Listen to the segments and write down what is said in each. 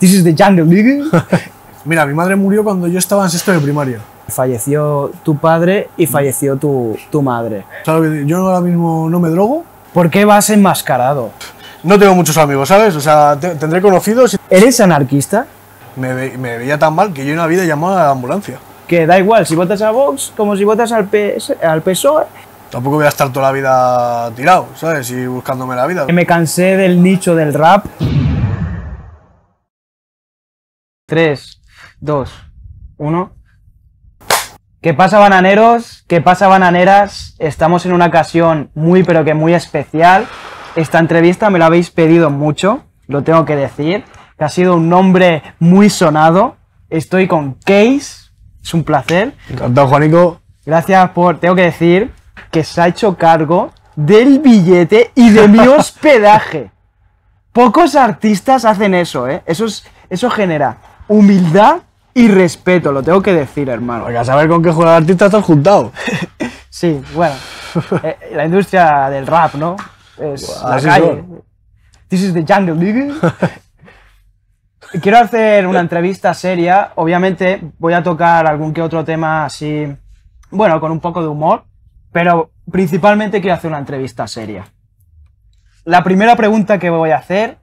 This is the jungle, nigga. Mira, mi madre murió cuando yo estaba en sexto de primaria. Falleció tu padre y falleció tu, tu madre. ¿Sabes? Yo ahora mismo no me drogo. ¿Por qué vas enmascarado? No tengo muchos amigos, ¿sabes? O sea, tendré conocidos. ¿Eres anarquista? Me, veía tan mal que yo en la vida llamaba a la ambulancia. Que da igual, si votas a Vox, como si votas al, al PSOE. Tampoco voy a estar toda la vida tirado, ¿sabes? Y buscándome la vida. Me cansé del nicho del rap. 3, 2, 1. ¿Qué pasa bananeros? ¿Qué pasa bananeras? Estamos en una ocasión muy pero que muy especial. Esta entrevista me la habéis pedido mucho, lo tengo que decir, que ha sido un nombre muy sonado. Estoy con Case, es un placer. Encantado, Juanico. Gracias por, tengo que decir, que se ha hecho cargo del billete y de mi hospedaje. Pocos artistas hacen eso, ¿eh? Eso, es, eso genera humildad y respeto, lo tengo que decir, hermano. Porque a saber con qué juega artista estás juntado. sí, bueno. Eh, la industria del rap, ¿no? Es la calle. This is the jungle, nigga. Quiero hacer una entrevista seria. Obviamente voy a tocar algún que otro tema así, bueno, con un poco de humor, pero principalmente quiero hacer una entrevista seria. La primera pregunta que voy a hacer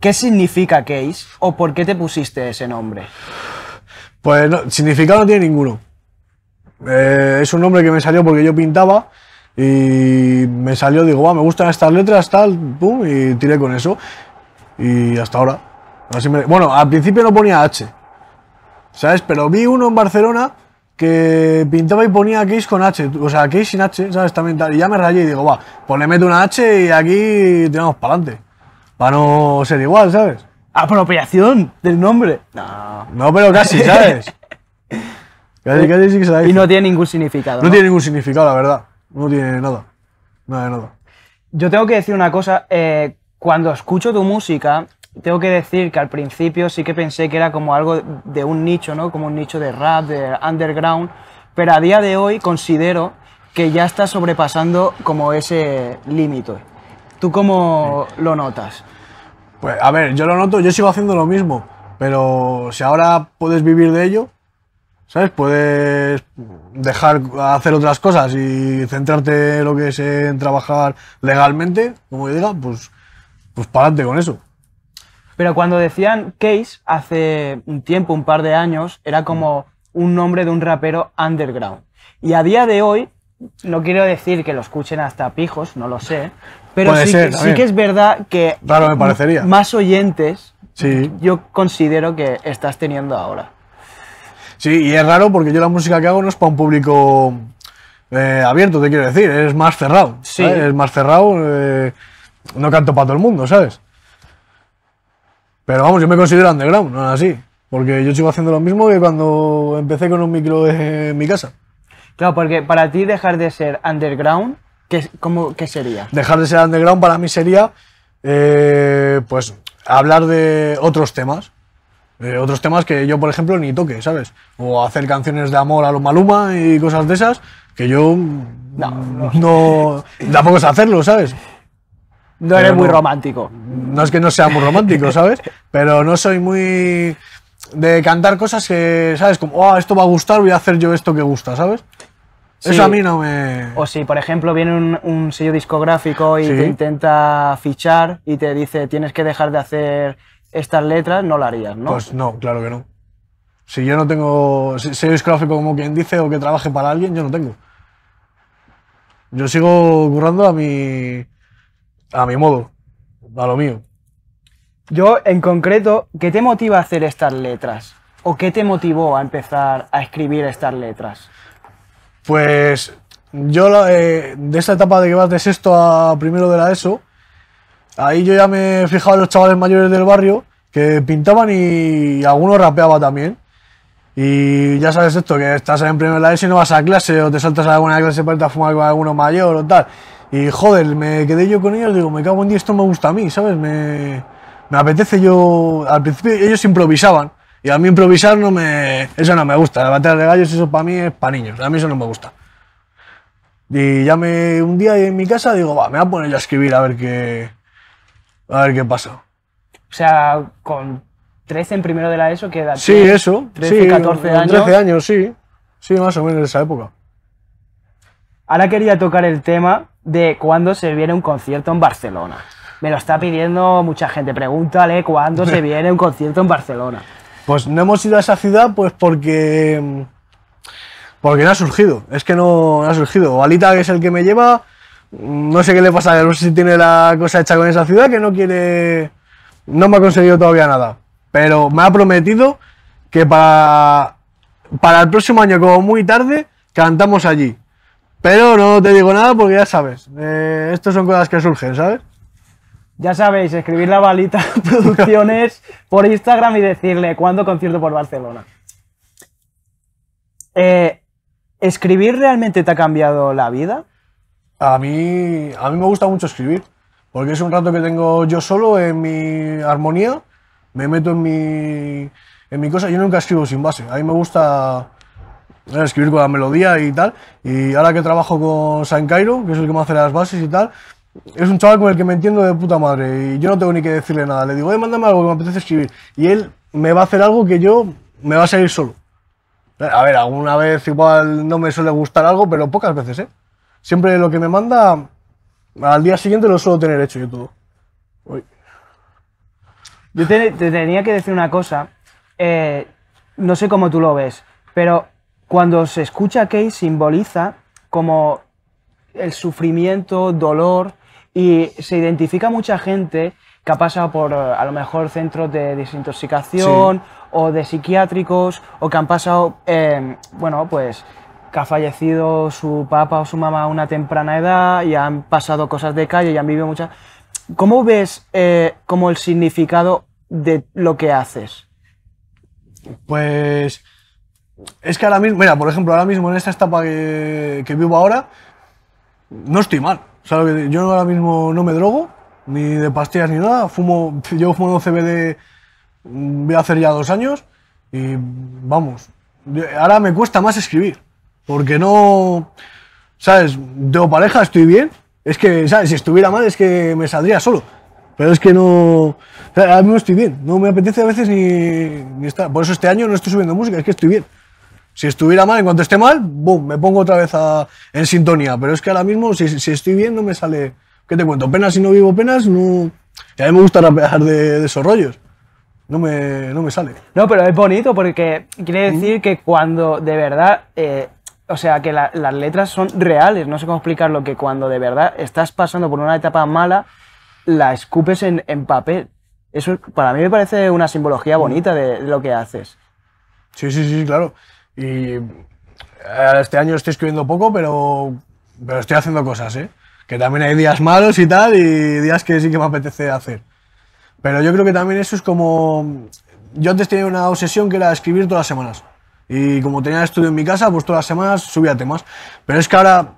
¿Qué significa Case o por qué te pusiste ese nombre? Pues no, significado no tiene ninguno. Eh, es un nombre que me salió porque yo pintaba y me salió, digo, me gustan estas letras, tal, pum, y tiré con eso. Y hasta ahora. Bueno, al principio no ponía H, ¿sabes? Pero vi uno en Barcelona que pintaba y ponía Case con H, o sea, Case sin H, ¿sabes? También Y ya me rayé y digo, va, pues le meto una H y aquí tiramos para adelante. Para no ser igual, ¿sabes? Apropiación del nombre. No. No, pero casi, ¿sabes? casi, casi sí que se Y no tiene ningún significado. No, tiene ningún significado, la verdad. No tiene nada. Nada de nada. Yo tengo que decir una cosa. Eh, cuando escucho tu música, tengo que decir que al principio sí que pensé que era como algo de un nicho, ¿no? Como un nicho de rap, de underground. Pero a día de hoy considero que ya está sobrepasando como ese límite. ¿Tú cómo lo notas? Pues a ver, yo lo noto, yo sigo haciendo lo mismo, pero si ahora puedes vivir de ello, ¿sabes? Puedes dejar hacer otras cosas y centrarte en lo que es en trabajar legalmente, como yo diga, pues, pues con eso. Pero cuando decían Case hace un tiempo, un par de años, era como un nombre de un rapero underground. Y a día de hoy, no quiero decir que lo escuchen hasta pijos, no lo sé, pero sí, que, es verdad que claro me parecería. más oyentes sí. yo considero que estás teniendo ahora. Sí, y es raro porque yo la música que hago no es para un público eh, abierto, te quiero decir, es más cerrado. Sí. Es más cerrado, eh, no canto para todo el mundo, ¿sabes? Pero vamos, yo me considero underground, no es así. Porque yo sigo haciendo lo mismo que cuando empecé con un micro en mi casa. Claro, porque para ti dejar de ser underground ¿Qué, cómo, qué sería? Dejar de ser underground para mí sería, eh, pues, hablar de otros temas. otros temas que yo, por ejemplo, ni toque, ¿sabes? O hacer canciones de amor a los Maluma y cosas de esas, que yo no, no, tampoco sé hacerlo, ¿sabes? No eres muy romántico. No es que no sea muy romántico, ¿sabes? Pero no soy muy de cantar cosas que, ¿sabes? Como, oh, esto va a gustar, voy a hacer yo esto que gusta, ¿sabes? Eso a mí no me... O si, por ejemplo, viene un, sello discográfico y te intenta fichar y te dice tienes que dejar de hacer estas letras, no lo harías, ¿no? Pues no, claro que no. Si yo no tengo sello discográfico como quien dice o que trabaje para alguien, yo no tengo. Yo sigo currando a mi, a mi modo, a lo mío. Yo, en concreto, ¿qué te motiva a hacer estas letras? ¿O qué te motivó a empezar a escribir estas letras? Pues yo eh, de esta etapa de que vas de sexto a primero de la ESO, ahí yo ya me he fijado en los chavales mayores del barrio que pintaban y, algunos rapeaba también. Y ya sabes esto, que estás en primero de la ESO y no vas a clase o te saltas a alguna clase para irte a fumar con alguno mayor o tal. Y joder, me quedé yo con ellos, digo, me cago en día, esto me gusta a mí, ¿sabes? Me, me apetece yo... Al principio ellos improvisaban, y a mí improvisar no me... Eso no me gusta. La batalla de gallos, eso para mí es para niños. A mí eso no me gusta. Y ya me... Un día en mi casa digo, va, me voy a poner ya a escribir a ver qué... A ver qué pasa. O sea, con 13 en primero de la ESO, queda Sí, eso. 13, 14 años. 13 años, sí. Sí, más o menos en esa época. Ahora quería tocar el tema de cuándo se viene un concierto en Barcelona. Me lo está pidiendo mucha gente. Pregúntale cuándo se viene un concierto en Barcelona. Pues no hemos ido a esa ciudad pues porque... Porque no ha surgido, es que no, ha surgido. Alita, que es el que me lleva, no sé qué le pasa, no sé si tiene la cosa hecha con esa ciudad, que no quiere... No me ha conseguido todavía nada. Pero me ha prometido que para, para el próximo año, como muy tarde, cantamos allí. Pero no te digo nada porque ya sabes, eh, estas son cosas que surgen, ¿sabes? Ya sabéis, escribir la balita producciones por Instagram y decirle cuándo concierto por Barcelona. Eh, ¿Escribir realmente te ha cambiado la vida? A mí, a mí me gusta mucho escribir, porque es un rato que tengo yo solo en mi armonía, me meto en mi, en mi cosa. Yo nunca escribo sin base, a mí me gusta eh, escribir con la melodía y tal. Y ahora que trabajo con San Cairo, que es el que me hace las bases y tal, es un chaval con el que me entiendo de puta madre y yo no tengo ni que decirle nada. Le digo, eh, mándame algo que me apetece escribir. Y él me va a hacer algo que yo me va a salir solo. A ver, alguna vez igual no me suele gustar algo, pero pocas veces, ¿eh? Siempre lo que me manda, al día siguiente lo suelo tener hecho yo todo. Uy. Yo te, tenía que decir una cosa. Eh, no sé cómo tú lo ves, pero cuando se escucha Case simboliza como el sufrimiento, dolor, y se identifica mucha gente que ha pasado por eh, a lo mejor centros de desintoxicación o de psiquiátricos o que han pasado, em, bueno, pues que ha fallecido su papá o su mamá a una temprana edad y han pasado cosas de calle y han vivido muchas... ¿Cómo ves eh, como el significado de lo que haces? Pues es que ahora mismo, mira, por ejemplo, ahora mismo en esta etapa que vivo ahora, no estoy mal yo ahora mismo no me drogo, ni de pastillas ni nada. Fumo, llevo fumando CBD, mm, voy a hacer ya dos años y vamos. Ahora me cuesta más escribir, porque no, ¿sabes? Tengo pareja, estoy bien. Es que, ¿sabes? Si estuviera mal es que me saldría solo. Pero es que no... Ahora mismo estoy bien. No me apetece a veces ni, ni estar... Por eso este año no estoy subiendo música, es que estoy bien. Si estuviera mal, en cuanto esté mal, boom, me pongo otra vez en sintonía. Pero es que ahora mismo, si, si estoy bien, no me sale. ¿Qué te cuento? Penas si no vivo penas, no. a mí me gusta rapear de, de esos rollos. No me, no me, sale. No, pero es bonito porque quiere mm. decir que cuando de verdad. Eh, o sea, que las letras son reales. No sé cómo explicarlo. Que cuando de verdad estás pasando por una etapa mala, la escupes en, papel. Eso para mí me parece una simbología mm. bonita de, de lo que haces. Sí, sí, sí, claro. Y eh, este año estoy escribiendo poco, pero, pero estoy haciendo cosas, ¿eh? Que también hay días malos y tal, y días que sí que me apetece hacer. Pero yo creo que también eso es como... Yo antes tenía una obsesión que era escribir todas las semanas. Y como tenía estudio en mi casa, pues todas las semanas subía temas. Pero es que ahora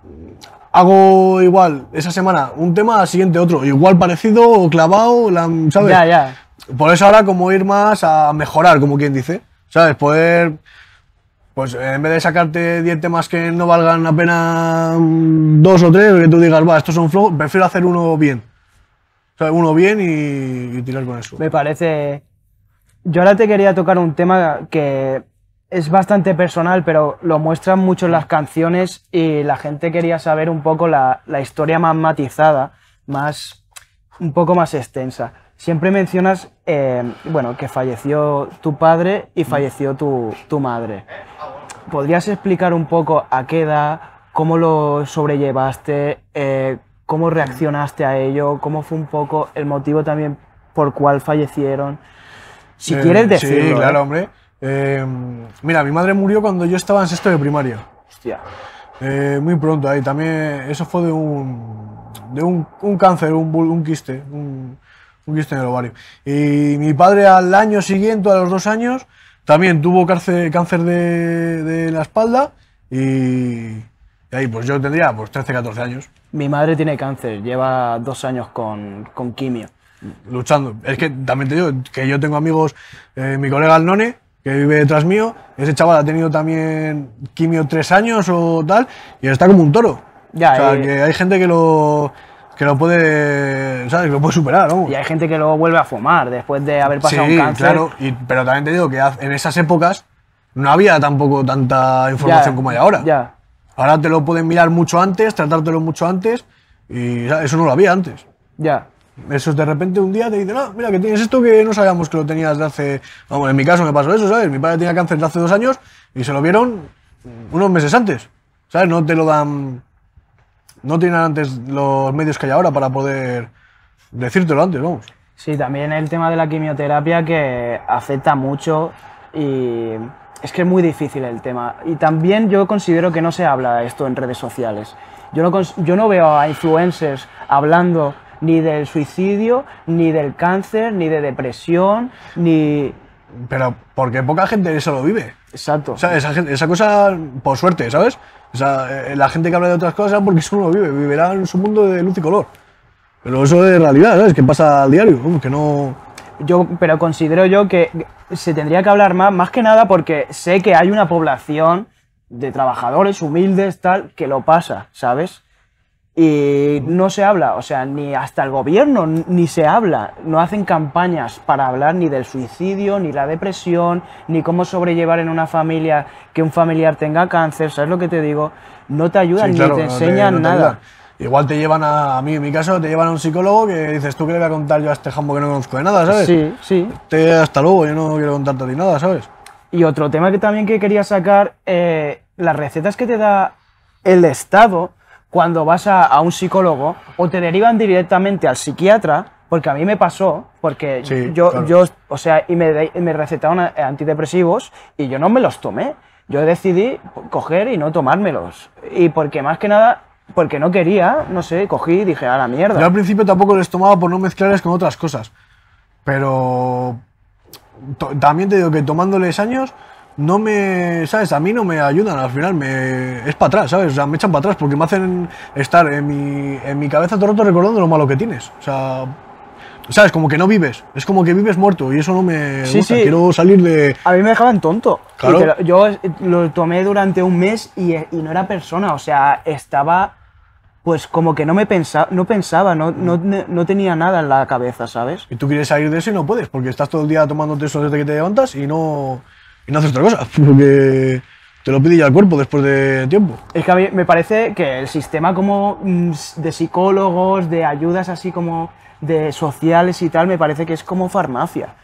hago igual esa semana un tema, al siguiente otro. Igual parecido o clavado, ¿sabes? Ya, ya. Por eso ahora como ir más a mejorar, como quien dice. ¿Sabes? Poder pues eh, en vez de sacarte 10 temas que no valgan apenas pena mm, dos o tres, que tú digas, va, estos son flojos, prefiero hacer uno bien. O uno bien y, tirar con eso. Me parece... Yo ahora te quería tocar un tema que es bastante personal, pero lo muestran mucho en las canciones y la gente quería saber un poco la, historia más matizada, más un poco más extensa. Siempre mencionas eh, bueno, que falleció tu padre y falleció tu, madre. ¿Podrías explicar un poco a qué edad, cómo lo sobrellevaste, eh, cómo reaccionaste a ello, cómo fue un poco el motivo también por cuál fallecieron? Si eh, quieres decirlo. Sí, claro, hombre. mira, mi madre murió cuando yo estaba en sexto de primaria. Hostia. muy pronto ahí. También eso fue de un, de un, cáncer, un, un quiste. Un, un quiste en el ovario. Y mi padre al año siguiente, a los dos años, también tuvo cáncer, de, de, la espalda y, ahí pues yo tendría pues 13, 14 años. Mi madre tiene cáncer, lleva dos años con, con quimio. Luchando. Es que también te digo que yo tengo amigos, eh, mi colega Alnone, que vive detrás mío, ese chaval ha tenido también quimio tres años o tal, y está como un toro. o sea, eh. que hay gente que lo que lo puede, ¿sabes? Que lo puede superar, ¿no? Y hay gente que lo vuelve a fumar después de haber pasado un cáncer. Sí, claro, y, pero también te digo que en esas épocas no había tampoco tanta información como hay ahora. Ya. Ahora te lo pueden mirar mucho antes, tratártelo mucho antes, y eso no lo había antes. Ya. Eso es de repente un día te dicen, ah, mira, que tienes esto que no sabíamos que lo tenías de hace. Vamos, en mi caso me pasó eso, ¿sabes? Mi padre tenía cáncer de hace dos años y se lo vieron unos meses antes. ¿Sabes? No te lo dan no tienen antes los medios que hay ahora para poder decírtelo antes, ¿no? Sí, también el tema de la quimioterapia que afecta mucho y es que es muy difícil el tema. Y también yo considero que no se habla esto en redes sociales. Yo no, yo no veo a influencers hablando ni del suicidio, ni del cáncer, ni de depresión, ni... Pero porque poca gente eso lo vive. Exacto. O sea, esa cosa, por suerte, ¿sabes? O sea, eh, la gente que habla de otras cosas porque eso no vive, vivirá en su mundo de luz y color. Pero eso es realidad, ¿sabes? Que pasa al diario, que no... Yo, pero considero yo que se tendría que hablar más, más que nada porque sé que hay una población de trabajadores humildes, tal, que lo pasa, ¿sabes? y no se habla, o sea, ni hasta el gobierno ni se habla, no hacen campañas para hablar ni del suicidio, ni la depresión, ni cómo sobrellevar en una familia que un familiar tenga cáncer, ¿sabes lo que te digo? No te ayudan ni te enseñan nada. Igual te llevan a, mí, en mi caso, te llevan a un psicólogo que dices, ¿tú qué le voy a contar yo a este jambo que no conozco de nada, ¿sabes? Sí, sí. hasta luego, yo no quiero contarte ni nada, ¿sabes? Y otro tema que también que quería sacar, eh, las recetas que te da el Estado cuando vas a, un psicólogo o te derivan directamente al psiquiatra, porque a mí me pasó, porque yo, yo, o sea, y me, me recetaron antidepresivos y yo no me los tomé. Yo decidí coger y no tomármelos. Y porque más que nada porque no quería, no sé, cogí y dije, a la mierda. Yo al principio tampoco les tomaba por no mezclarles con otras cosas, pero también te digo que tomándoles años no me, ¿sabes? A mí no me ayudan, al final me, es para atrás, ¿sabes? O sea, me echan para atrás porque me hacen estar en mi, en mi cabeza todo el rato recordando lo malo que tienes. O sea, ¿sabes? Como que no vives, es como que vives muerto y eso no me sí. quiero salir de... A mí me dejaban tonto. Claro. yo eh, lo tomé durante un mes eh, y, no era persona, o sea, estaba... Pues como que no me pensaba, no pensaba, no, no, mm. no tenía nada en la cabeza, ¿sabes? Y tú quieres salir de eso y no puedes, porque estás todo el día tomándote eso desde que te levantas y no, y no haces otra cosa, porque te lo pide ya el cuerpo después de tiempo. Es que a mí me parece que el sistema como mm, de psicólogos, de ayudas así como de sociales y tal, me parece que es como farmacia.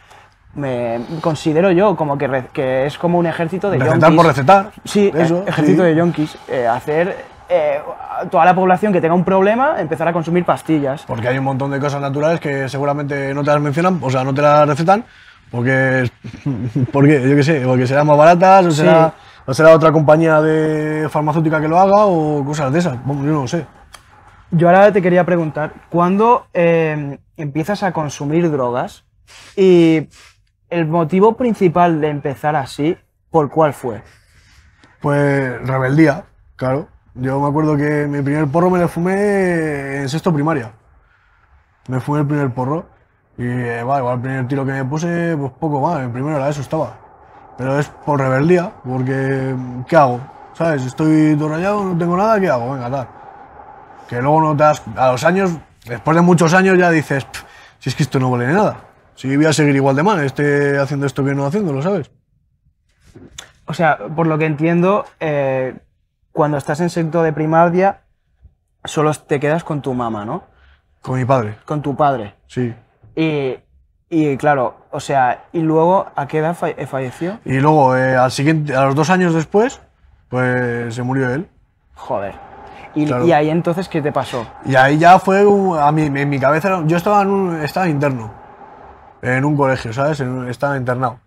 Me considero yo como que, que es como un ejército de recetar yonkis. por recetar. Sí, e- ejército de yonkis. Eh, hacer eh, toda la población que tenga un problema empezar a consumir pastillas. Porque hay un montón de cosas naturales que seguramente no te las mencionan, o sea, no te las recetan, porque, porque yo qué sé, porque serán más baratas o será, será otra compañía de farmacéutica que lo haga o cosas de esas. yo no sé. Yo ahora te quería preguntar, ¿cuándo eh, empiezas a consumir drogas? Y el motivo principal de empezar así, ¿por cuál fue? Pues rebeldía, claro. Yo me acuerdo que mi primer porro me lo fumé en sexto primaria. Me fumé el primer porro y eh, igual el primer tiro que me puse, pues poco mal el primero era eso, estaba. Pero es por rebeldía, porque ¿qué hago? ¿Sabes? Estoy todo no tengo nada, ¿qué hago? Venga, tal. Que luego no te das, a los años, después de muchos años ya dices, si es que esto no vale nada, si voy a seguir igual de mal, esté haciendo esto que no haciendo, ¿lo ¿sabes? O sea, por lo que entiendo, eh, cuando estás en sector de primaria, solo te quedas con tu mamá, ¿no? Con mi padre. Con tu padre. Sí. Y, claro, o sea, ¿y luego a qué edad eh, falleció? Y luego, eh, al siguiente, a los dos años después, pues se murió él. Joder. ¿Y, ahí entonces qué te pasó? Y ahí ya fue, a mí, en mi cabeza, yo estaba, en un, estaba interno, en un colegio, ¿sabes? estaba internado.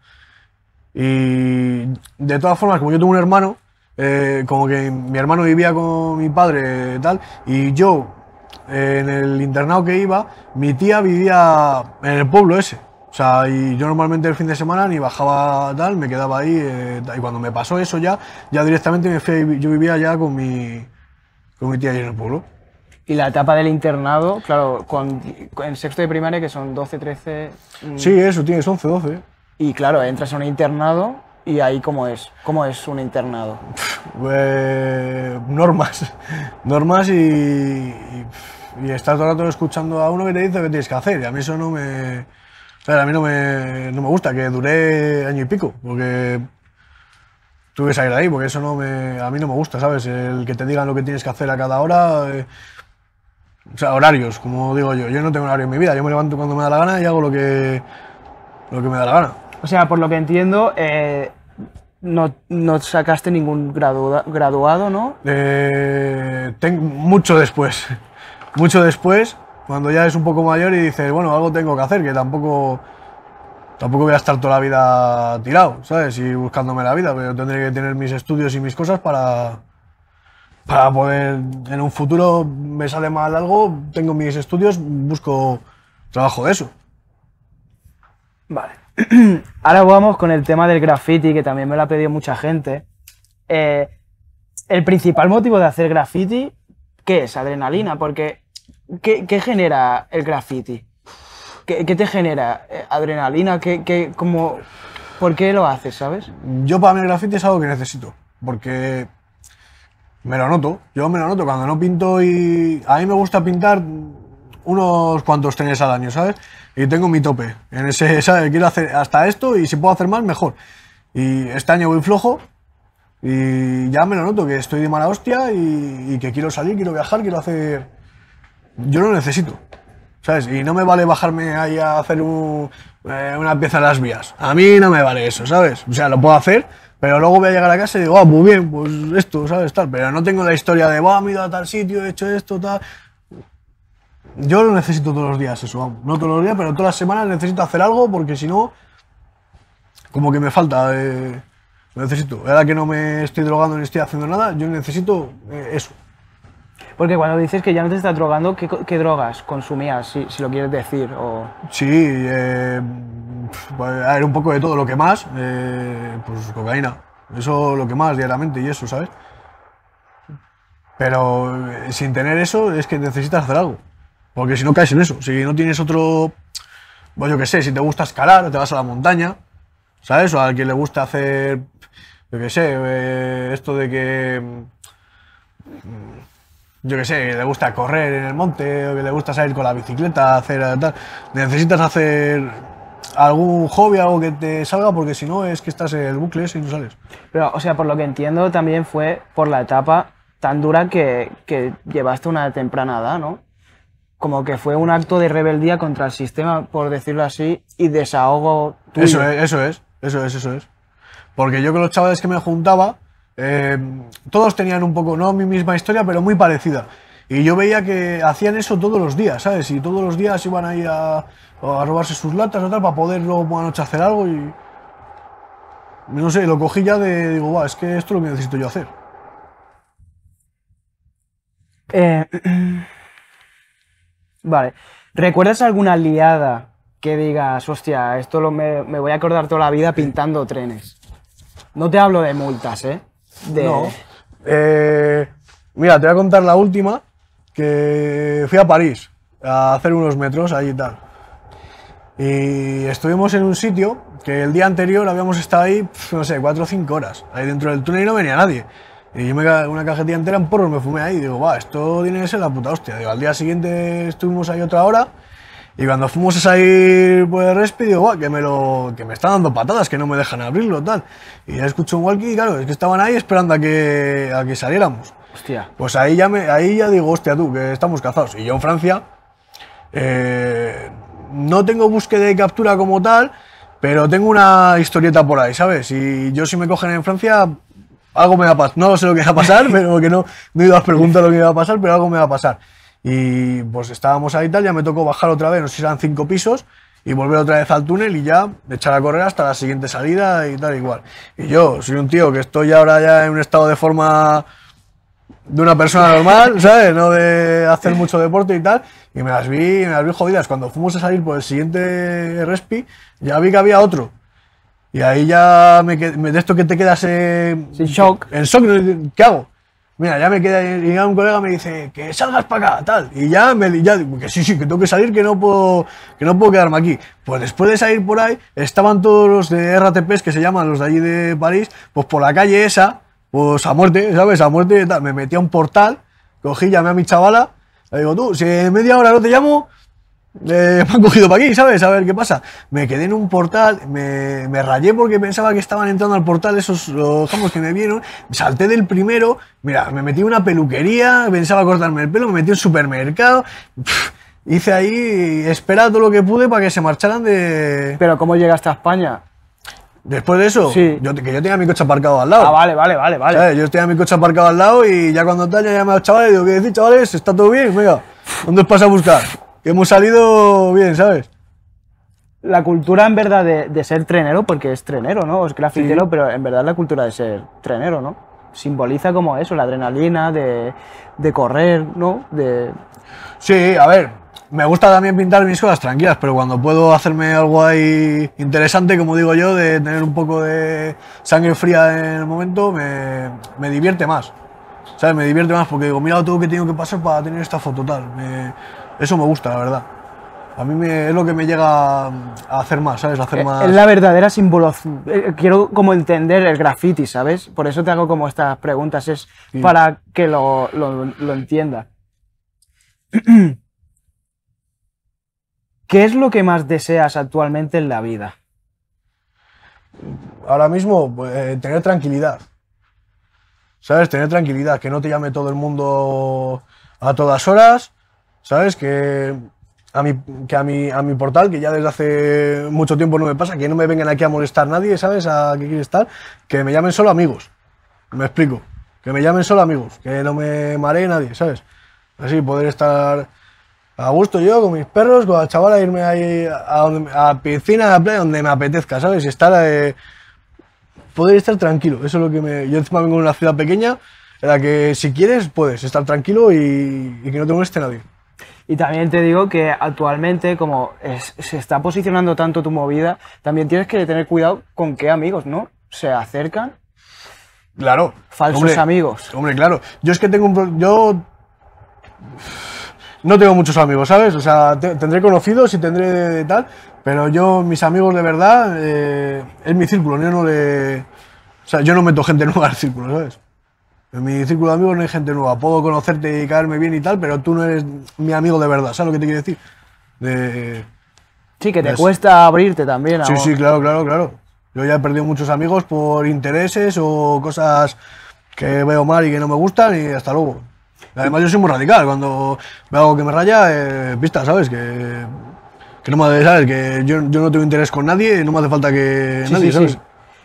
Y de todas formas, como yo tengo un hermano, eh, como que mi hermano vivía con mi padre y tal, y yo en el internado que iba, mi tía vivía en el pueblo ese. O sea, y yo normalmente el fin de semana ni bajaba tal, me quedaba ahí. Eh, y cuando me pasó eso ya, ya directamente me fui, yo vivía ya con mi, con mi tía ahí en el pueblo. Y la etapa del internado, claro, con, en sexto de primaria que son 12, 13... Mm. Sí, eso, tienes 11, 12. Y claro, entras a un internado ¿Y ahí cómo es? ¿Cómo es un internado? Eh, normas. Normas y, y, estar todo el rato escuchando a uno que te dice qué tienes que hacer. Y a mí eso no me. a mí no me, no me gusta, que dure año y pico, porque tuve que salir de ahí, porque eso no me, a mí no me gusta, ¿sabes? El que te digan lo que tienes que hacer a cada hora. Eh, o sea, horarios, como digo yo. Yo no tengo horario en mi vida. Yo me levanto cuando me da la gana y hago lo que, lo que me da la gana. O sea, por lo que entiendo, eh, no, sacaste ningún grado graduado, ¿no? Eh, tengo, mucho después. Mucho después, cuando ya es un poco mayor y dices, bueno, algo tengo que hacer, que tampoco, tampoco voy a estar toda la vida tirado, ¿sabes? Y buscándome la vida, pero tendré que tener mis estudios y mis cosas para, para poder, en un futuro me sale mal algo, tengo mis estudios, busco trabajo de eso. Vale. Ahora vamos con el tema del graffiti, que también me lo ha pedido mucha gente. Eh, el principal motivo de hacer graffiti, ¿qué es? Adrenalina, porque ¿qué, genera el graffiti? ¿Qué, te genera? Eh, ¿Adrenalina? ¿Qué, qué, ¿Por qué lo haces, sabes? Yo para mí el graffiti es algo que necesito, porque me lo noto, yo me lo noto cuando no pinto y a mí me gusta pintar unos cuantos tenis al año, ¿sabes? y tengo mi tope. En ese, Quiero hacer hasta esto y si puedo hacer más, mejor. Y este año voy flojo y ya me lo noto, que estoy de mala hostia y, que quiero salir, quiero viajar, quiero hacer... Yo lo necesito. ¿Sabes? Y no me vale bajarme ahí a hacer eh, una pieza de las vías. A mí no me vale eso, ¿sabes? O sea, lo puedo hacer, pero luego voy a llegar a casa y digo, ah, muy pues bien, pues esto, ¿sabes? Tal. Pero no tengo la historia de, me he ido a tal sitio, he hecho esto, tal. Yo lo necesito todos los días eso, No todos los días, pero todas las semanas necesito hacer algo porque si no, como que me falta. Eh, lo necesito. Ahora que no me estoy drogando ni estoy haciendo nada, yo necesito eh, eso. Porque cuando dices que ya no te estás drogando, ¿qué, qué drogas consumías, si, lo quieres decir? O... Sí, eh, pues, a ver, un poco de todo. Lo que más, pues cocaína. Eso lo que más diariamente y eso, ¿sabes? Pero sin tener eso es que necesitas hacer algo. Porque si no caes en eso, si no tienes otro, pues yo qué sé, si te gusta escalar te vas a la montaña, ¿sabes? O a quien le gusta hacer, yo qué sé, eh, esto de que, mm, yo qué sé, le gusta correr en el monte o que le gusta salir con la bicicleta, hacer tal. Necesitas hacer algún hobby, algo que te salga, porque si no es que estás en el bucle si y no sales. Pero, o sea, por lo que entiendo, también fue por la etapa tan dura que, que llevaste una temprana edad, ¿no? como que fue un acto de rebeldía contra el sistema, por decirlo así, y desahogo Eso es, eso es, eso es, eso es. Porque yo con los chavales que me juntaba, eh, todos tenían un poco, no mi misma historia, pero muy parecida. Y yo veía que hacían eso todos los días, ¿sabes? Y todos los días iban ahí a, a robarse sus latas o para poder luego noche hacer algo y... No sé, lo cogí ya de, digo, es que esto es lo que necesito yo hacer. Eh... Vale. ¿Recuerdas alguna liada que digas, hostia, esto me, voy a acordar toda la vida pintando trenes? No te hablo de multas, ¿eh? No. Eh, mira, te voy a contar la última, que fui a París a hacer unos metros allí y tal. Y estuvimos en un sitio que el día anterior habíamos estado ahí, no sé, cuatro o cinco horas, ahí dentro del túnel y no venía nadie. Y yo me una cajetilla entera en porro, me fumé ahí. digo, va, esto tiene que ser la puta hostia. Digo, al día siguiente estuvimos ahí otra hora. Y cuando fuimos a salir por el respi, digo, guau, que me lo. que me están dando patadas, que no me dejan abrirlo, tal. Y ya escucho un walkie, y claro, es que estaban ahí esperando a que, que saliéramos. Hostia. Pues ahí ya me, ahí ya digo, hostia tú, que estamos cazados. Y yo en Francia. Eh, no tengo búsqueda de captura como tal, pero tengo una historieta por ahí, ¿sabes? Y yo si me cogen en Francia, algo me va a pasar. No sé lo que va a pasar, pero que no, no he ido a preguntar lo que iba a pasar, pero algo me va a pasar. Y pues estábamos ahí tal, ya me tocó bajar otra vez, no sé si eran cinco pisos, y volver otra vez al túnel y ya echar a correr hasta la siguiente salida y tal, igual. Y yo soy un tío que estoy ahora ya en un estado de forma de una persona normal, ¿sabes? No de hacer mucho deporte y tal. Y me las vi, me las vi jodidas. Cuando fuimos a salir por el siguiente respi, ya vi que había otro. Y ahí ya me, de esto que te quedas en shock. En shock, ¿qué hago? Mira, ya me queda y un colega me dice que salgas para acá, tal. Y ya me ya digo que sí, sí, que tengo que salir, que no puedo que no puedo quedarme aquí. Pues después de salir por ahí estaban todos los de RTPs que se llaman los de allí de París, pues por la calle esa, pues a muerte, ¿sabes? A muerte, tal. me metí a un portal, cogí, llamé a mi chavala, le digo, tú, si en media hora no te llamo, me han cogido para aquí, ¿sabes? A ver qué pasa. Me quedé en un portal, me, rayé porque pensaba que estaban entrando al portal esos los que me vieron. Salté del primero, mira, me metí en una peluquería, pensaba cortarme el pelo, me metí en un supermercado. hice ahí, esperar todo lo que pude para que se marcharan de. Pero, ¿cómo llegaste a España? Después de eso, yo, que yo tenía mi coche aparcado al lado. Ah, vale, vale, vale, Yo tenía mi coche aparcado al lado y ya cuando tal, ya llamado a los chavales y digo, ¿qué decís, chavales? ¿Está todo bien? Venga, ¿dónde os pasa a buscar? hemos salido bien, ¿sabes? La cultura en verdad de, ser trenero, porque es trenero, ¿no? Es grafitero, pero en verdad la cultura de ser trenero, ¿no? Simboliza como eso, la adrenalina de, correr, ¿no? Sí, a ver, me gusta también pintar mis cosas tranquilas, pero cuando puedo hacerme algo ahí interesante, como digo yo, de tener un poco de sangre fría en el momento, me, divierte más. ¿Sabes? Me divierte más porque digo, mira todo lo que tengo que pasar para tener esta foto tal. Me, eso me gusta, la verdad. A mí me, es lo que me llega a hacer más, ¿sabes? hacer eh, más... Es la verdadera símbolo eh, Quiero como entender el graffiti, ¿sabes? Por eso te hago como estas preguntas, es para que lo, lo, entiendas. ¿Qué es lo que más deseas actualmente en la vida? Ahora mismo, eh, tener tranquilidad. ¿Sabes? Tener tranquilidad, que no te llame todo el mundo a todas horas, ¿sabes? Que a mi, que a a mi portal, que ya desde hace mucho tiempo no me pasa, que no me vengan aquí a molestar nadie, ¿sabes? A qué quiere estar, que me llamen solo amigos. Me explico. Que me llamen solo amigos, que no me maree nadie, ¿sabes? Así poder estar a gusto yo con mis perros, con la chavala, irme ahí a, a piscina, a playa, donde me apetezca, ¿sabes? Y estar, eh, poder estar tranquilo. Eso es lo que me. Yo encima vengo de una ciudad pequeña en la que si quieres puedes estar tranquilo y, y que no te moleste nadie. Y también te digo que actualmente, como se está posicionando tanto tu movida, también tienes que tener cuidado con qué amigos, ¿no? Se acercan. Claro. Falsos amigos. Hombre, claro. Yo es que tengo un. Yo. No tengo muchos amigos, ¿sabes? O sea, tendré conocidos y tendré tal, pero yo, mis amigos de verdad, eh, es mi círculo, yo no le. O sea, yo no meto gente nueva al círculo, ¿sabes? En mi círculo de amigos no hay gente nueva. Puedo conocerte y caerme bien y tal, pero tú no eres mi amigo de verdad. ¿Sabes lo que te quiero decir? Sí, que te cuesta abrirte también. Sí, sí, claro, claro, claro. Yo ya he perdido muchos amigos por intereses o cosas que veo mal y que no me gustan y hasta luego. Además, yo soy muy radical. Cuando veo algo que me raya, pista, eh, vista, ¿sabes? Que, que no me Que yo, yo, no tengo interés con nadie, no me hace falta que nadie, ¿sabes?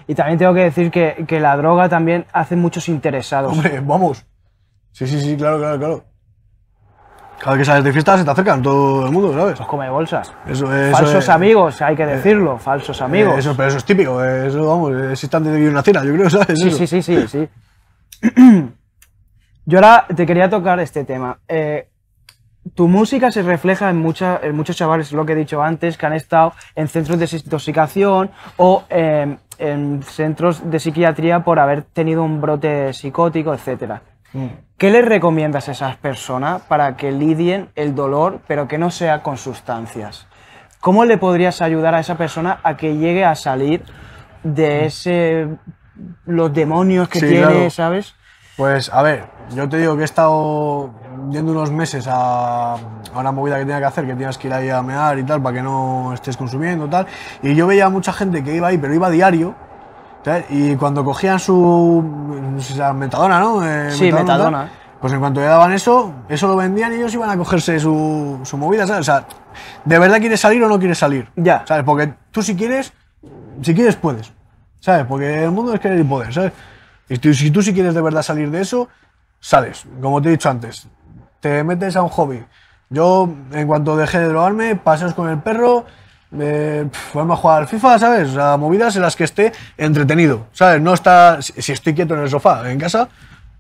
Y también tengo que decir que, que la droga también hace muchos interesados. Hombre, vamos. Sí, sí, sí, claro, claro, claro. Cada vez que sales de fiesta se te acercan todo el mundo, ¿sabes? Los come bolsas. Eso, eso falsos amigos, hay que eh, decirlo, falsos eh, amigos. Eso, pero eso es típico, eh, eso vamos, es antes de una cena, yo creo, ¿sabes? Sí, sí, sí, sí, sí. yo ahora te quería tocar este tema. tu música se refleja en, mucha, en muchos chavales, lo que he dicho antes, que han estado en centros de desintoxicación o eh, en centros de psiquiatría por haber tenido un brote psicótico, etc. Mm. ¿Qué les recomiendas a esas personas para que lidien el dolor, pero que no sea con sustancias? ¿Cómo le podrías ayudar a esa persona a que llegue a salir de ese los demonios que tiene, ¿sabes? Pues a ver, yo te digo que he estado yendo unos meses a, una movida que tenía que hacer, que tienes que ir ahí a mear y tal, para que no estés consumiendo tal. Y yo veía mucha gente que iba ahí, pero iba diario. y cuando cogían su metadona, ¿no? Eh, sí, metadona. pues en cuanto le daban eso, eso lo vendían y ellos iban a cogerse su, su movida, ¿sabes? O sea, ¿de verdad quieres salir o no quieres salir? Ya. ¿Sabes? Porque tú si quieres, si quieres puedes. ¿Sabes? Porque el mundo es querer y poder, ¿sabes? Y si tú si quieres de verdad salir de eso, sales, como te he dicho antes, te metes a un hobby. Yo, en cuanto dejé de drogarme, paseos con el perro, eh, vamos a jugar al FIFA, ¿sabes? A movidas en las que esté entretenido, ¿sabes? No está, si estoy quieto en el sofá, en casa,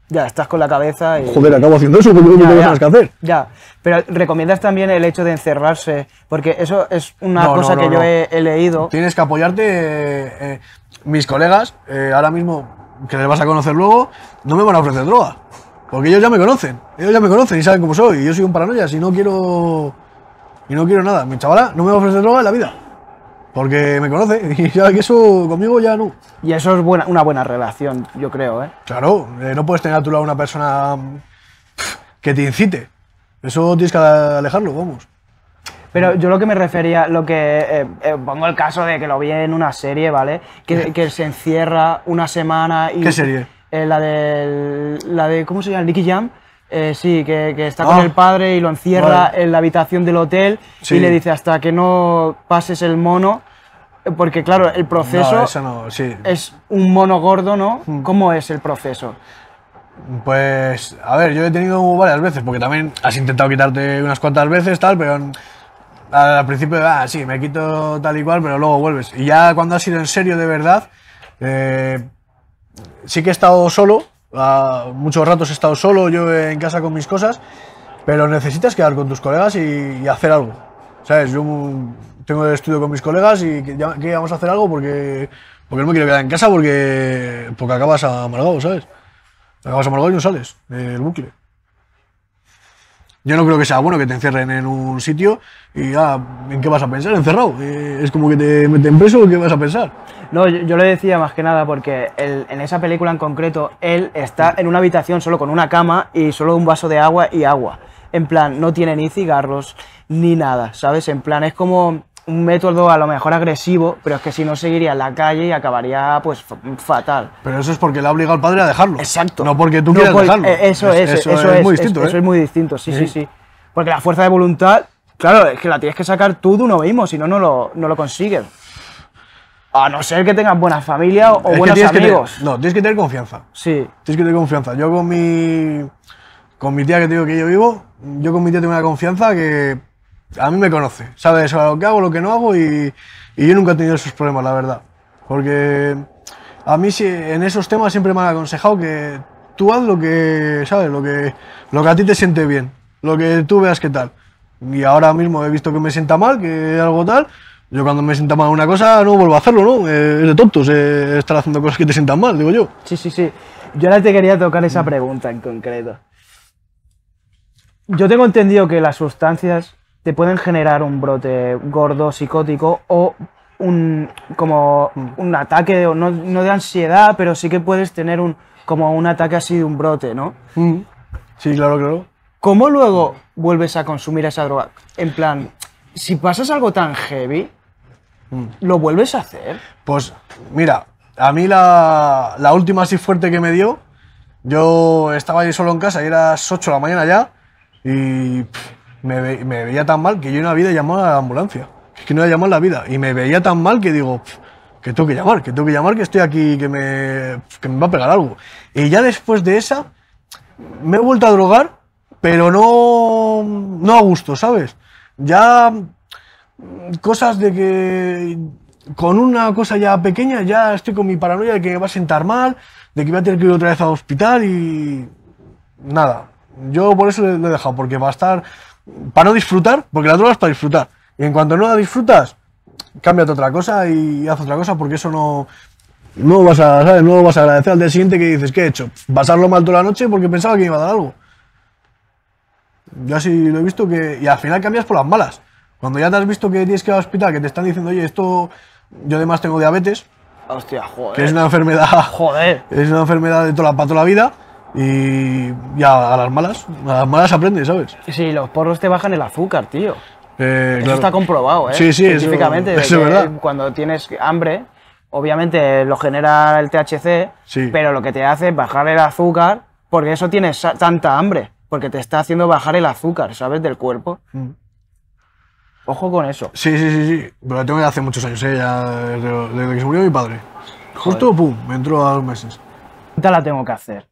ya, estás con la cabeza y... Joder, acabo haciendo eso, porque no tengo que hacer. Ya, pero recomiendas también el hecho de encerrarse, porque eso es una cosa que yo he, leído. Tienes que apoyarte, eh, eh, mis colegas, eh, ahora mismo, que les vas a conocer luego, no me van a ofrecer droga. Porque ellos ya me conocen, ellos ya me conocen y saben cómo soy. Y yo soy un paranoia, si no quiero. Y no quiero nada. Mi chavala no me va a droga en la vida. Porque me conoce y ya que eso conmigo ya no. Y eso es buena, una buena relación, yo creo, ¿eh? Claro, eh, no puedes tener a tu lado una persona que te incite. Eso tienes que alejarlo, vamos. Pero yo lo que me refería, lo que eh, eh, pongo el caso de que lo vi en una serie, ¿vale? Que, que se encierra una semana y... ¿Qué serie? Eh, la, de, la de, ¿cómo se llama? Nicky Jam. Eh, sí, que, está con ah. el padre y lo encierra en la habitación del hotel y le dice hasta que no pases el mono, porque claro, el proceso no, sí. es un mono gordo, ¿no? Hmm. ¿Cómo es el proceso? Pues, a ver, yo he tenido varias veces, porque también has intentado quitarte unas cuantas veces, tal, pero al principio, ah, sí, me quito tal y cual, pero luego vuelves. Y ya cuando has sido en serio de verdad, eh, sí que he estado solo, muchos ratos he estado solo yo en casa con mis cosas, pero necesitas quedar con tus colegas y, hacer algo. ¿Sabes? Yo tengo el estudio con mis colegas y que, vamos a hacer algo porque, porque no me quiero quedar en casa porque, porque acabas amargado, ¿sabes? Acabas amargado y no sales del bucle. Yo no creo que sea bueno que te encierren en un sitio y ah, ¿en qué vas a pensar? Encerrado. Eh, ¿Es como que te meten preso o qué vas a pensar? No, yo, le decía más que nada porque en esa película en concreto, él está en una habitación solo con una cama y solo un vaso de agua y agua. En plan, no tiene ni cigarros ni nada, ¿sabes? En plan, es como un método a lo mejor agresivo, pero es que si no seguiría en la calle y acabaría pues fatal. Pero eso es porque le ha obligado al padre a dejarlo. Exacto. No porque tú no quieras dejarlo. Eh, eso es, eso, ¿eh? es, muy distinto. Eso, es muy distinto, sí, sí, sí, Porque la fuerza de voluntad, claro, es que la tienes que sacar tú de uno mismo, si no, no lo, no lo consigues. A no ser que tengas buena familia o buenos amigos. no, tienes que tener confianza. Sí. Tienes que tener confianza. Yo con mi, con mi tía que tengo digo que yo vivo, yo con mi tía tengo una confianza que a mí me conoce, sabe lo que hago, lo que no hago y, y, yo nunca he tenido esos problemas, la verdad. Porque a mí en esos temas siempre me han aconsejado que tú haz lo que, ¿sabes? Lo que, lo que a ti te siente bien, lo que tú veas que tal. Y ahora mismo he visto que me sienta mal, que algo tal. Yo cuando me sienta mal una cosa no vuelvo a hacerlo, ¿no? Es de tontos estar haciendo cosas que te sientan mal, digo yo. Sí, sí, sí. Yo ahora te quería tocar esa pregunta en concreto. Yo tengo entendido que las sustancias te pueden generar un brote gordo, psicótico o un, como mm. un ataque, no, de ansiedad, pero sí que puedes tener un, como un ataque así de un brote, ¿no? Mm. Sí, claro, claro. ¿Cómo luego vuelves a consumir esa droga? En plan, si pasas algo tan heavy, mm. ¿lo vuelves a hacer? Pues mira, a mí la, última así fuerte que me dio, yo estaba ahí solo en casa y era las 8 de la mañana ya y me, veía tan mal que yo en la vida llamado a la ambulancia. Es que no he llamado en la vida. Y me veía tan mal que digo, que tengo que llamar, que tengo que llamar, que estoy aquí, que me, que me va a pegar algo. Y ya después de esa, me he vuelto a drogar, pero no, no a gusto, ¿sabes? Ya mm, cosas de que con una cosa ya pequeña ya estoy con mi paranoia de que va a sentar mal, de que voy a tener que ir otra vez al hospital y nada. Yo por eso lo he dejado, porque va a estar para no disfrutar, porque la droga es para disfrutar. Y en cuanto no la disfrutas, cámbiate otra cosa y haz otra cosa, porque eso no, no vas a, No vas a agradecer al día siguiente que dices, ¿qué he hecho? Pasarlo mal toda la noche porque pensaba que iba a dar algo. Yo así lo he visto que... Y al final cambias por las malas. Cuando ya te has visto que tienes que ir al hospital, que te están diciendo, oye, esto... Yo además tengo diabetes. Hostia, joder. es una enfermedad... Joder. Es una enfermedad de toda la, para toda la vida. Y, a, las malas, a las malas aprendes, ¿sabes? Sí, los porros te bajan el azúcar, tío. Eh, eso está comprobado, ¿eh? Sí, sí, es verdad. Cuando tienes hambre, obviamente lo genera el THC, pero lo que te hace es bajar el azúcar porque eso tienes tanta hambre, porque te está haciendo bajar el azúcar, ¿sabes? Del cuerpo. Mm. Ojo con eso. Sí, sí, sí, sí. Pero lo tengo ya hace muchos años, ¿eh? desde, que se murió mi padre. Justo, pum, me entró a dos meses. ya la tengo que hacer.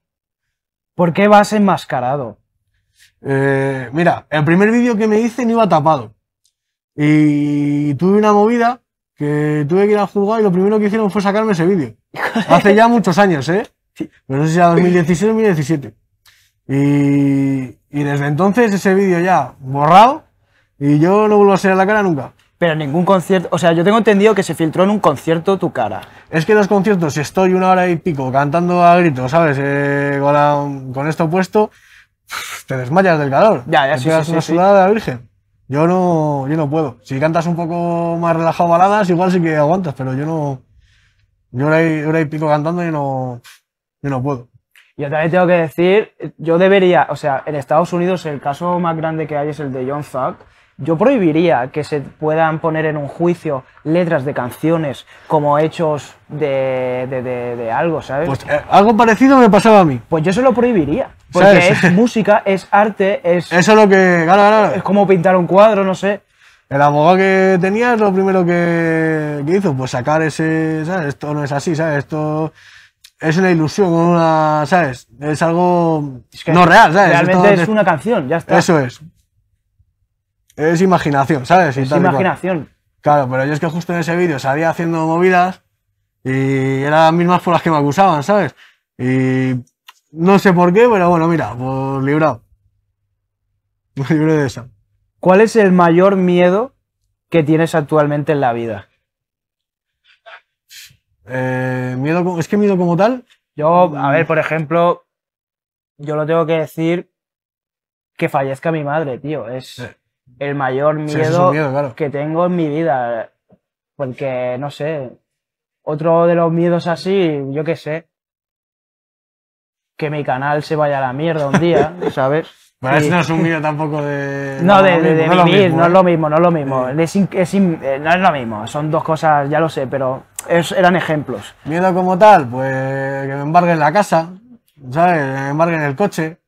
¿Por qué vas enmascarado? Eh, mira, el primer vídeo que me hice no iba tapado. Y tuve una movida que tuve que ir a jugar y lo primero que hicieron fue sacarme ese vídeo. Hace ya muchos años, ¿eh? No sé si era 2016 2017. Y, desde entonces ese vídeo ya borrado y yo no vuelvo a ser la cara nunca. Pero ningún concierto, o sea, yo tengo entendido que se filtró en un concierto tu cara. Es que en los conciertos, si estoy una hora y pico cantando a gritos, ¿sabes? Eh, con, esto puesto, te desmayas del calor. Ya, ya, sí, sí, una sudada de la virgen. Yo no, yo no puedo. Si cantas un poco más relajado baladas, igual sí que aguantas, pero yo no... Yo hora y, hora y pico cantando y no, yo no puedo. Yo tengo que decir, yo debería, o sea, en Estados Unidos el caso más grande que hay es el de John Zack, yo prohibiría que se puedan poner en un juicio letras de canciones como hechos de, algo, ¿sabes? Pues eh, algo parecido me pasaba a mí. Pues yo se lo prohibiría. Porque es música, es arte, es. Eso es lo que. Es como pintar un cuadro, no sé. El abogado que tenía es lo primero que, hizo, pues sacar ese. ¿Sabes? Esto no es así, ¿sabes? Esto es una ilusión, una, ¿sabes? Es algo no real, ¿sabes? Realmente es una canción, ya está. Eso es. Es imaginación, ¿sabes? es imaginación. Claro, pero yo es que justo en ese vídeo salía haciendo movidas y eran las mismas por las que me acusaban, ¿sabes? Y no sé por qué, pero bueno, mira, pues librado. Libre de esa. ¿Cuál es el mayor miedo que tienes actualmente en la vida? Eh, miedo, es que miedo como tal. Yo, a ver, por ejemplo, yo lo tengo que decir que fallezca mi madre, tío. Es, eh, el mayor miedo, que tengo en mi vida. Porque, no sé, otro de los miedos así, yo qué sé, que mi canal se vaya a la mierda un día, ¿sabes? Bueno, eso no es un miedo tampoco de... No, de, de, vivir, no es lo mismo, no es lo mismo. Es es eh, no es lo mismo, son dos cosas, ya lo sé, pero eran ejemplos. Miedo como tal, pues que me embarguen la casa, ¿sabes? Que me embarguen el coche,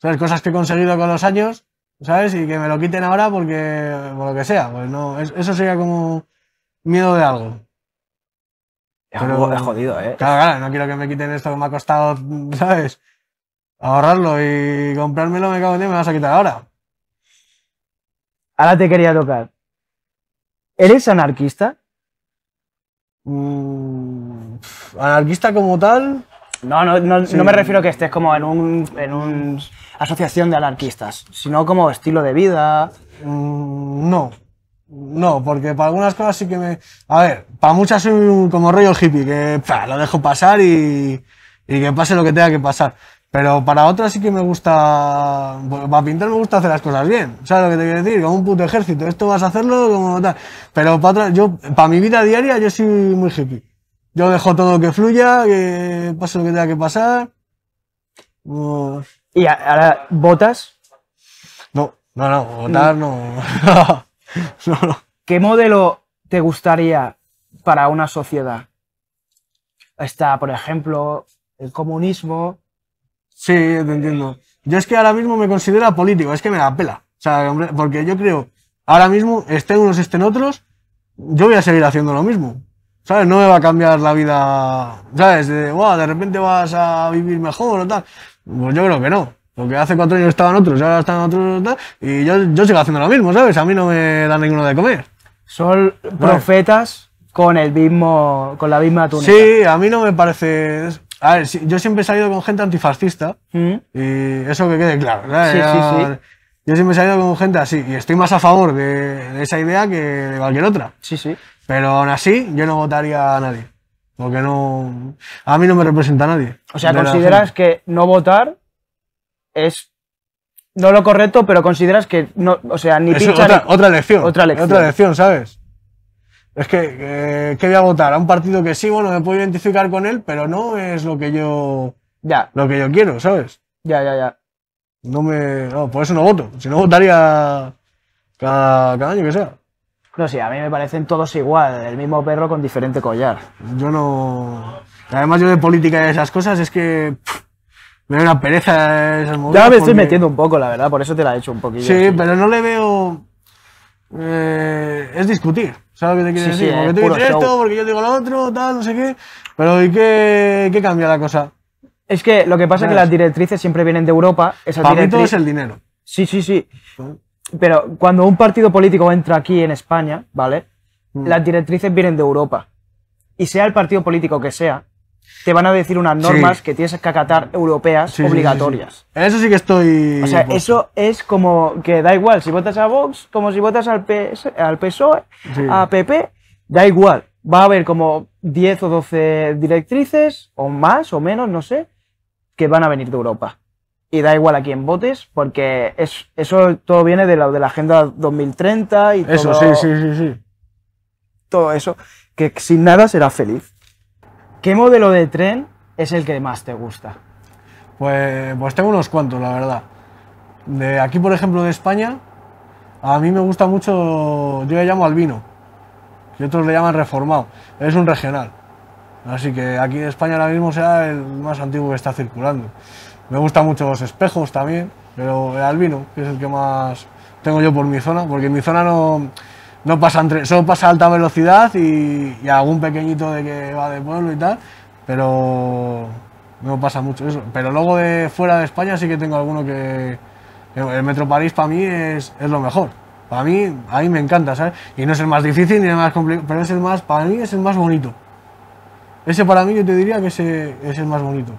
¿sabes? Cosas que he conseguido con los años ¿sabes? Y que me lo quiten ahora porque, por lo que sea, pues no, eso sería como miedo de algo. Es de jodido, ¿eh? Claro, claro, no quiero que me quiten esto que me ha costado, ¿sabes? Ahorrarlo y comprármelo, me cago en ti, me vas a quitar ahora. Ahora te quería tocar. ¿Eres anarquista? Mm, anarquista como tal. No, no, no, me refiero a que estés como en un asociación de anarquistas, sino como estilo de vida. Mm, no, no, porque para algunas cosas sí que me... A ver, para muchas soy como rollo hippie, que lo dejo pasar y, que pase lo que tenga que pasar. Pero para otras sí que me gusta... Pues, para pintar me gusta hacer las cosas bien. ¿Sabes lo que te quiero decir? Como un puto ejército. Esto vas a hacerlo como tal. Pero para otras... Yo, para mi vida diaria yo soy muy hippie. Yo dejo todo que fluya, que pase lo que tenga que pasar. Pues... Y ahora, votas? No, no, no, votar no. ¿Qué modelo te gustaría para una sociedad? Está, por ejemplo, el comunismo. Sí, te entiendo. Yo es que ahora mismo me considero político, es que me da pela. O sea, porque yo creo, ahora mismo, estén unos, estén otros, yo voy a seguir haciendo lo mismo. ¿Sabes? No me va a cambiar la vida, ¿sabes? De, de repente vas a vivir mejor o tal. Pues yo creo que no. Porque hace cuatro años estaban otros, ahora están otros, y yo, yo sigo haciendo lo mismo, ¿sabes? A mí no me da ninguno de comer. Son profetas con el mismo, con la misma túnica. Sí, a mí no me parece... A ver, yo siempre he salido con gente antifascista, mm. y eso que quede claro. ¿sabes? yo, siempre he salido con gente así, y estoy más a favor de, de esa idea que de cualquier otra. Sí, sí. Pero aún así, yo no votaría a nadie. Porque no. A mí no me representa nadie. O sea, ¿consideras que no votar es no lo correcto, pero consideras que no. O sea, ni Otra, otra elección. Otra elección. ¿sabes? Es eh, que, voy a votar? A un partido que sí, bueno, me puedo identificar con él, pero no es lo que yo. Ya. Lo que yo quiero, ¿sabes? Ya, ya, ya. No me. No, por eso no voto. Si no votaría cada año que sea. No sé, sí, a mí me parecen todos igual, el mismo perro con diferente collar. Yo no... Además yo de política y esas cosas es que... me da una pereza esas movidas. Ya me estoy metiendo un poco, la verdad, por eso te la he hecho un poquito Sí, pero no le veo... Eh, es discutir, ¿sabes lo que te quiero sí, decir? porque tú dices esto, porque yo digo lo otro, tal, no sé qué. Pero ¿y qué, qué cambia la cosa? Es que lo que pasa es que las directrices siempre vienen de Europa. Esas Para mí todo es el dinero. Sí, sí, sí. Pero cuando un partido político entra aquí en España, ¿vale? Mm. Las directrices vienen de Europa. Y sea el partido político que sea, te van a decir unas normas que tienes que acatar europeas obligatorias. en eso sí que estoy. O sea, eso es como que da igual si votas a Vox, como si votas al, PS, al PSOE, a PP, da igual. Va a haber como 10 o 12 directrices, o más o menos, no sé, que van a venir de Europa y da igual a quién votes, porque es, eso todo viene de la, de la Agenda 2030 y eso, todo. Eso, sí, sí, sí, sí. Todo eso, que sin nada será feliz. ¿Qué modelo de tren es el que más te gusta? Pues, pues tengo unos cuantos, la verdad. De aquí, por ejemplo, de España, a mí me gusta mucho, yo le llamo albino, y otros le llaman reformado. Es un regional. Así que aquí en España ahora mismo sea el más antiguo que está circulando. Me gustan mucho los espejos también, pero el albino, que es el que más tengo yo por mi zona, porque en mi zona no, pasa entre, solo pasa a alta velocidad y, algún pequeñito de que va de pueblo y tal, pero no pasa mucho eso. Pero luego de fuera de España sí que tengo alguno que... El Metro París para mí es, lo mejor. Para mí, a me encanta, ¿sabes? Y no es el más difícil ni el más complicado, pero es el más, para mí es el más bonito. Ese para mí yo te diría que ese es el más bonito.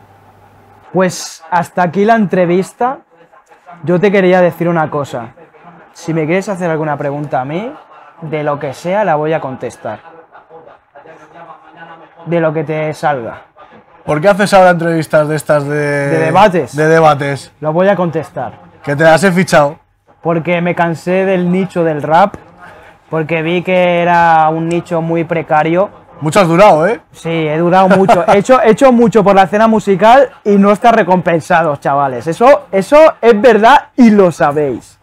Pues hasta aquí la entrevista. Yo te quería decir una cosa. Si me quieres hacer alguna pregunta a mí, de lo que sea la voy a contestar. De lo que te salga. ¿Por qué haces ahora entrevistas de estas de... De debates. De debates. Lo voy a contestar. Que te las he fichado. Porque me cansé del nicho del rap, porque vi que era un nicho muy precario mucho has durado, ¿eh? Sí, he durado mucho. he, hecho, mucho por la escena musical y no está recompensado, chavales. Eso, eso es verdad y lo sabéis.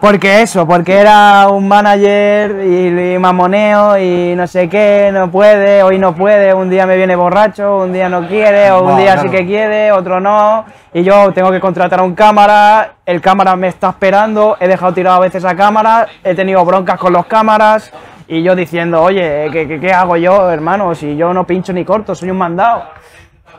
Porque eso, porque era un manager y, mamoneo y no sé qué, no puede, hoy no puede, un día me viene borracho, un día no quiere, o un día sí que quiere, otro no. Y yo tengo que contratar un cámara, el cámara me está esperando, he dejado tirado a veces a cámara, he tenido broncas con los cámaras. Y yo diciendo, oye, eh, ¿qué, hago yo, hermano? Si yo no pincho ni corto, soy un mandado.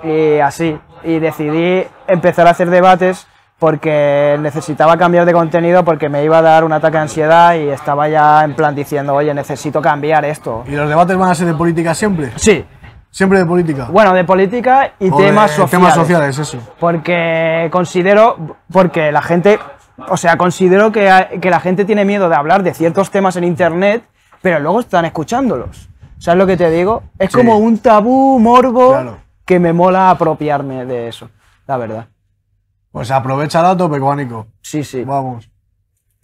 Y así. Y decidí empezar a hacer debates porque necesitaba cambiar de contenido porque me iba a dar un ataque de ansiedad y estaba ya en plan diciendo, oye, necesito cambiar esto. ¿Y los debates van a ser de política siempre? Sí. Siempre de política. Bueno, de política y temas sociales. Temas sociales, eso. Porque considero, porque la gente, o sea, considero que, que la gente tiene miedo de hablar de ciertos temas en Internet pero luego están escuchándolos. ¿Sabes lo que te digo? Es como un tabú, morbo, que me mola apropiarme de eso, la verdad. Pues aprovecha el tope, Sí, sí. Vamos.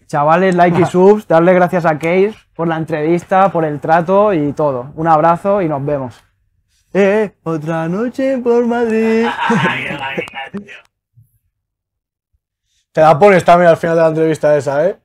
Chavales, like y subs, darle gracias a Case por la entrevista, por el trato y todo. Un abrazo y nos vemos. Eh, eh otra noche por Madrid. Te da por también al final de la entrevista esa, ¿eh?